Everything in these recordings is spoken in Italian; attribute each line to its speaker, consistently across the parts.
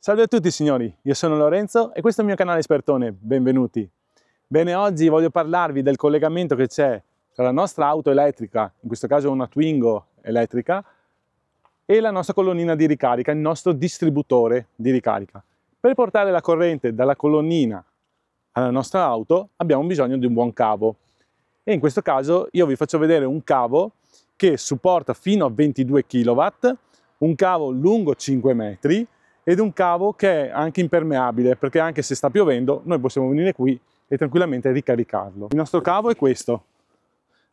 Speaker 1: Salve a tutti signori, io sono Lorenzo e questo è il mio canale Espertone, benvenuti. Bene, oggi voglio parlarvi del collegamento che c'è tra la nostra auto elettrica, in questo caso una Twingo elettrica, e la nostra colonnina di ricarica, il nostro distributore di ricarica. Per portare la corrente dalla colonnina alla nostra auto abbiamo bisogno di un buon cavo. E in questo caso io vi faccio vedere un cavo che supporta fino a 22 kW, un cavo lungo 5 metri ed un cavo che è anche impermeabile perché anche se sta piovendo noi possiamo venire qui e tranquillamente ricaricarlo. Il nostro cavo è questo,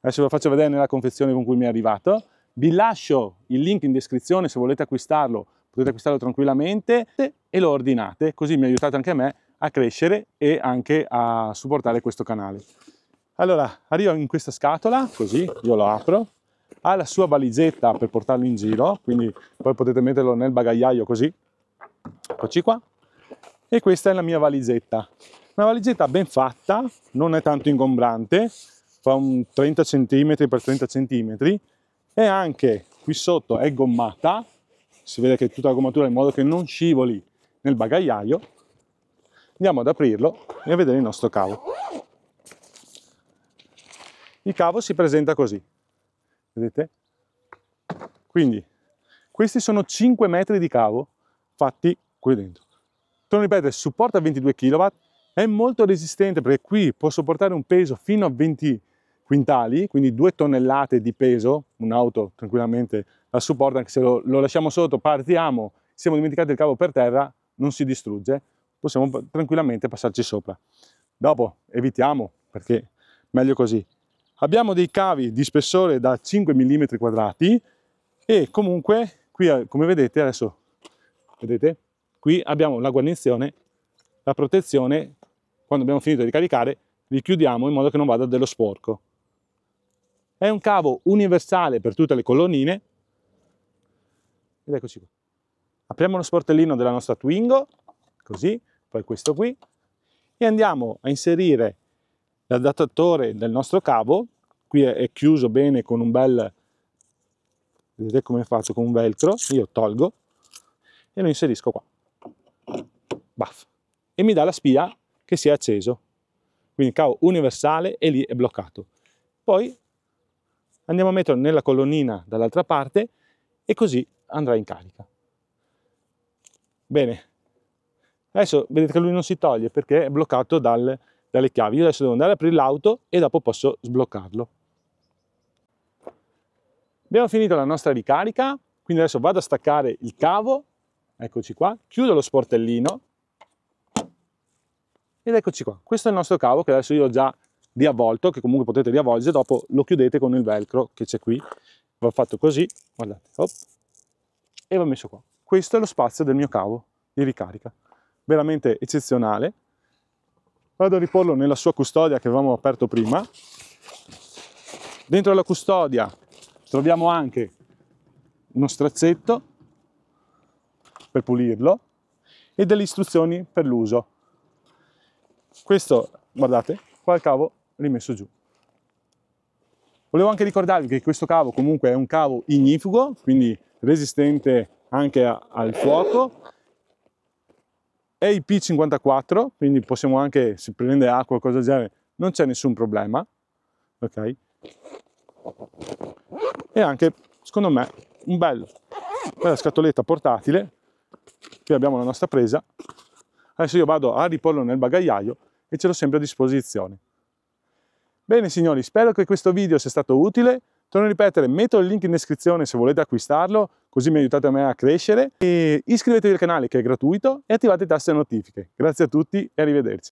Speaker 1: adesso ve lo faccio vedere nella confezione con cui mi è arrivato, vi lascio il link in descrizione se volete acquistarlo, potete acquistarlo tranquillamente e lo ordinate, così mi aiutate anche a me a crescere e anche a supportare questo canale. Allora, arrivo in questa scatola, così, io lo apro, ha la sua valigetta per portarlo in giro, quindi poi potete metterlo nel bagagliaio così, eccoci qua, e questa è la mia valigetta. Una valigetta ben fatta, non è tanto ingombrante, fa un 30 cm x 30 cm, e anche qui sotto è gommata, si vede che è tutta la gommatura in modo che non scivoli nel bagagliaio, andiamo ad aprirlo e a vedere il nostro cavo. Il cavo si presenta così vedete? Quindi questi sono 5 metri di cavo fatti qui dentro. Torno a ripetere, supporta 22 kW, è molto resistente perché qui può sopportare un peso fino a 20 quintali, quindi 2 tonnellate di peso, un'auto tranquillamente la supporta, anche se lo, lo lasciamo sotto, partiamo, siamo dimenticati il cavo per terra, non si distrugge, possiamo tranquillamente passarci sopra. Dopo evitiamo perché meglio così. Abbiamo dei cavi di spessore da 5 mm quadrati e comunque qui eh, come vedete adesso, vedete, qui abbiamo la guarnizione, la protezione, quando abbiamo finito di caricare li chiudiamo in modo che non vada dello sporco. È un cavo universale per tutte le colonnine ed eccoci qua. Apriamo lo sportellino della nostra Twingo, così, poi questo qui, e andiamo a inserire l'adattatore del nostro cavo, qui è, chiuso bene con un bel, vedete come faccio, con un velcro, io tolgo e lo inserisco qua, Baff. e mi dà la spia che si è acceso, quindi cavo universale e lì è bloccato. Poi andiamo a metterlo nella colonnina dall'altra parte e così andrà in carica. Bene, adesso vedete che lui non si toglie perché è bloccato dal, dalle chiavi. Io adesso devo andare ad aprire l'auto e dopo posso sbloccarlo. Abbiamo finito la nostra ricarica, quindi adesso vado a staccare il cavo, eccoci qua, chiudo lo sportellino ed eccoci qua. Questo è il nostro cavo che adesso io ho già riavvolto, che comunque potete riavvolgere, dopo lo chiudete con il velcro che c'è qui. Va fatto così, guardate, op, e va messo qua. Questo è lo spazio del mio cavo di ricarica. Veramente eccezionale vado a riporlo nella sua custodia che avevamo aperto prima. Dentro la custodia troviamo anche uno strazzetto per pulirlo e delle istruzioni per l'uso. Questo, guardate, qua il cavo rimesso giù. Volevo anche ricordarvi che questo cavo comunque è un cavo ignifugo, quindi resistente anche a, al fuoco, IP54, quindi possiamo anche, se prende acqua o cosa del genere, non c'è nessun problema, ok? E anche, secondo me, un bel, bella scatoletta portatile, qui abbiamo la nostra presa, adesso io vado a riporlo nel bagagliaio e ce l'ho sempre a disposizione. Bene signori, spero che questo video sia stato utile, torno a ripetere, metto il link in descrizione se volete acquistarlo, così mi aiutate a me a crescere e iscrivetevi al canale che è gratuito e attivate il tasto notifiche. Grazie a tutti e arrivederci.